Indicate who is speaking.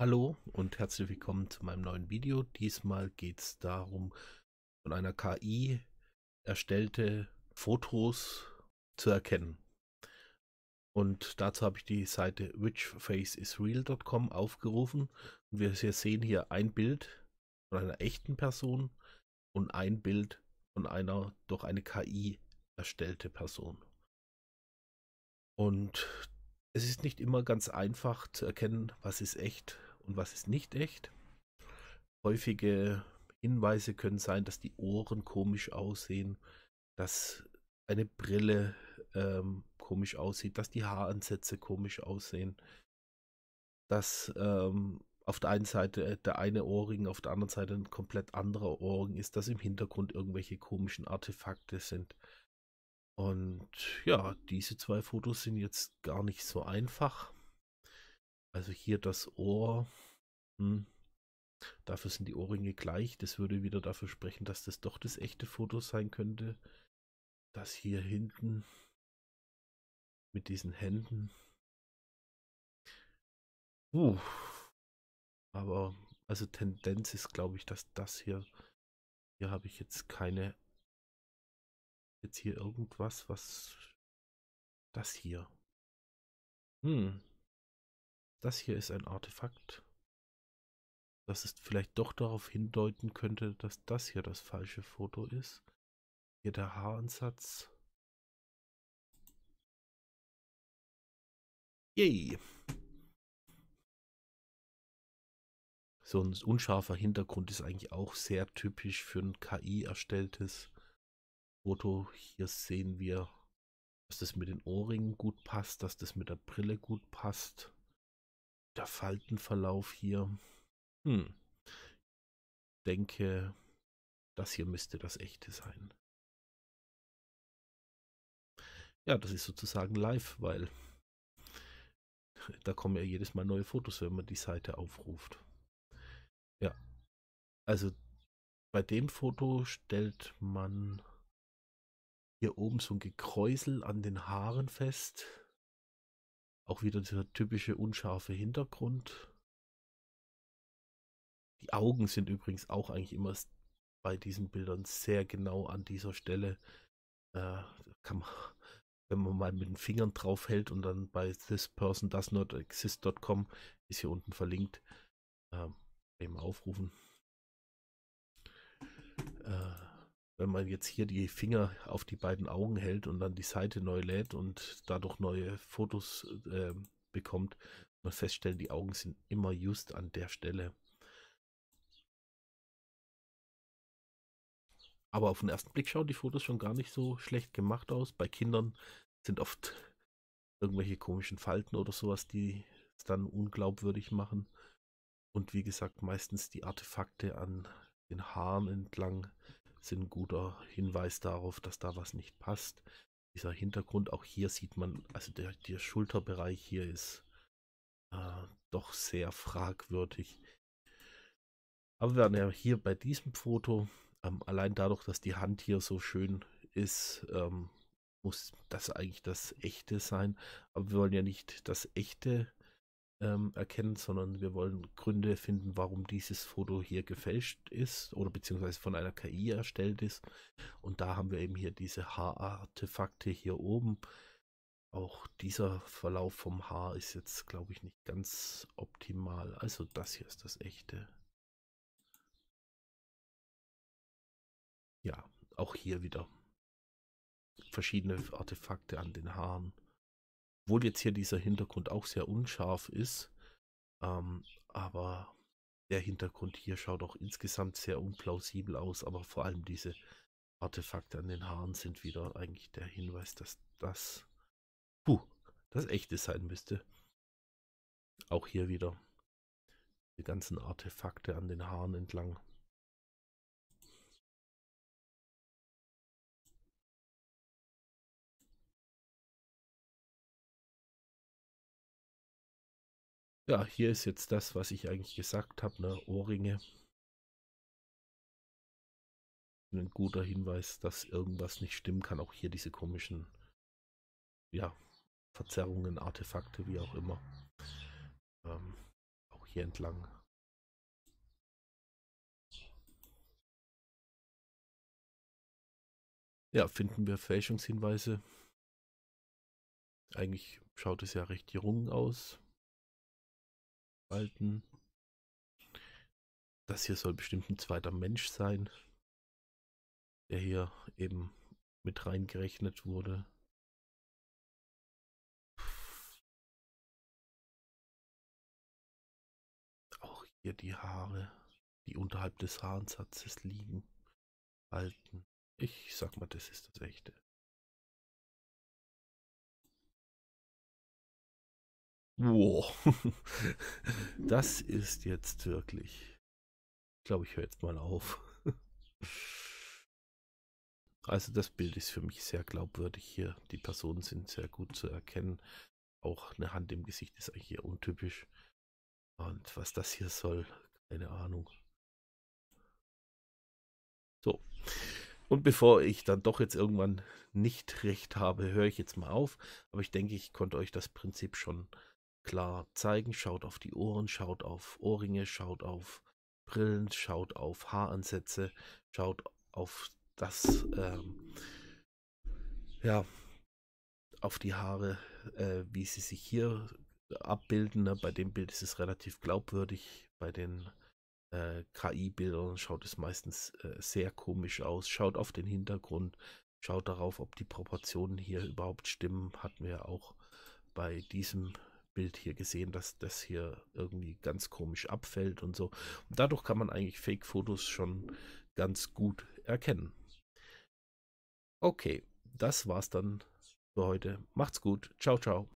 Speaker 1: Hallo und herzlich willkommen zu meinem neuen Video. Diesmal geht es darum, von einer KI erstellte Fotos zu erkennen. Und dazu habe ich die Seite whichfaceisreal.com aufgerufen. Und wir sehen hier ein Bild von einer echten Person und ein Bild von einer durch eine KI erstellte Person. Und es ist nicht immer ganz einfach zu erkennen, was ist echt und was ist nicht echt. Häufige Hinweise können sein, dass die Ohren komisch aussehen, dass eine Brille ähm, komisch aussieht, dass die Haaransätze komisch aussehen, dass ähm, auf der einen Seite der eine Ohrring, auf der anderen Seite ein komplett anderer Ohrring ist, dass im Hintergrund irgendwelche komischen Artefakte sind. Und ja, diese zwei Fotos sind jetzt gar nicht so einfach. Also hier das Ohr hm. Dafür sind die Ohrringe gleich. Das würde wieder dafür sprechen, dass das doch das echte Foto sein könnte. Das hier hinten
Speaker 2: mit diesen Händen. Uh. Aber also Tendenz ist, glaube ich, dass das hier, hier habe ich jetzt keine, jetzt hier irgendwas, was das hier. Hm. Das hier ist ein Artefakt dass es vielleicht doch darauf hindeuten könnte, dass das hier das falsche Foto ist. Hier der Haaransatz.
Speaker 3: Yay!
Speaker 1: So ein unscharfer Hintergrund ist eigentlich auch sehr typisch für ein KI erstelltes Foto. Hier sehen wir, dass das mit den Ohrringen gut passt, dass das mit der Brille gut passt. Der Faltenverlauf hier. Hm. Denke, das hier
Speaker 3: müsste das echte sein.
Speaker 2: Ja, das ist sozusagen
Speaker 1: live, weil da kommen ja jedes Mal neue Fotos, wenn man die Seite aufruft. Ja, also bei dem Foto stellt man hier oben so ein Gekräusel an den Haaren fest. Auch wieder dieser typische unscharfe Hintergrund. Die Augen sind übrigens auch eigentlich immer bei diesen Bildern sehr genau an dieser Stelle. Äh, kann man, wenn man mal mit den Fingern drauf hält und dann bei thispersondoesnotexist.com ist hier unten verlinkt. Ähm, eben aufrufen. Äh, wenn man jetzt hier die Finger auf die beiden Augen hält und dann die Seite neu lädt und dadurch neue Fotos äh, bekommt, man feststellen, die Augen sind immer just an der Stelle. Aber auf den ersten Blick schauen die Fotos schon gar nicht so schlecht gemacht aus. Bei Kindern sind oft irgendwelche komischen Falten oder sowas, die es dann unglaubwürdig machen. Und wie gesagt, meistens die Artefakte an den Haaren entlang sind ein guter Hinweis darauf, dass da was nicht passt. Dieser Hintergrund, auch hier sieht man, also der, der Schulterbereich hier ist äh, doch sehr fragwürdig. Aber wir werden ja hier bei diesem Foto ähm, allein dadurch, dass die Hand hier so schön ist, ähm, muss das eigentlich das echte sein. Aber wir wollen ja nicht das echte ähm, erkennen, sondern wir wollen Gründe finden, warum dieses Foto hier gefälscht ist oder beziehungsweise von einer KI erstellt ist. Und da haben wir eben hier diese Haarartefakte hier oben. Auch dieser Verlauf vom Haar ist jetzt, glaube ich, nicht ganz optimal. Also
Speaker 2: das hier ist das echte.
Speaker 1: ja, auch hier wieder verschiedene Artefakte an den Haaren. Obwohl jetzt hier dieser Hintergrund auch sehr unscharf ist, ähm, aber der Hintergrund hier schaut auch insgesamt sehr unplausibel aus, aber vor allem diese Artefakte an den Haaren sind wieder eigentlich der Hinweis, dass das puh, das echte sein müsste. Auch hier wieder
Speaker 2: die ganzen Artefakte an den Haaren entlang.
Speaker 3: Ja, hier ist jetzt das, was
Speaker 2: ich eigentlich gesagt habe, ne? Ohrringe.
Speaker 1: Ein guter Hinweis, dass irgendwas nicht stimmen kann. Auch hier diese komischen, ja, Verzerrungen, Artefakte, wie auch immer. Ähm, auch hier
Speaker 3: entlang.
Speaker 2: Ja, finden wir Fälschungshinweise. Eigentlich schaut es ja recht gerungen aus alten. Das hier soll bestimmt ein zweiter Mensch sein, der hier eben mit reingerechnet wurde. Auch hier die Haare, die unterhalb des Haarensatzes liegen, halten. Ich sag mal, das ist das echte. Wow. Das
Speaker 1: ist jetzt wirklich. Ich glaube, ich höre jetzt mal auf. Also das Bild ist für mich sehr glaubwürdig hier. Die Personen sind sehr gut zu erkennen. Auch eine Hand im Gesicht ist eigentlich eher untypisch. Und was das hier soll, keine Ahnung. So. Und bevor ich dann doch jetzt irgendwann nicht recht habe, höre ich jetzt mal auf. Aber ich denke, ich konnte euch das Prinzip schon klar zeigen, schaut auf die Ohren, schaut auf Ohrringe, schaut auf Brillen, schaut auf Haaransätze, schaut auf das, ähm, ja, auf die Haare, äh, wie sie sich hier abbilden. Ne? Bei dem Bild ist es relativ glaubwürdig, bei den äh, KI-Bildern schaut es meistens äh, sehr komisch aus. Schaut auf den Hintergrund, schaut darauf, ob die Proportionen hier überhaupt stimmen. Hatten wir auch bei diesem Bild hier gesehen, dass das hier irgendwie ganz komisch abfällt und so. Und dadurch kann man eigentlich Fake-Fotos schon ganz gut erkennen. Okay, das war's dann für heute. Macht's
Speaker 3: gut. Ciao, ciao.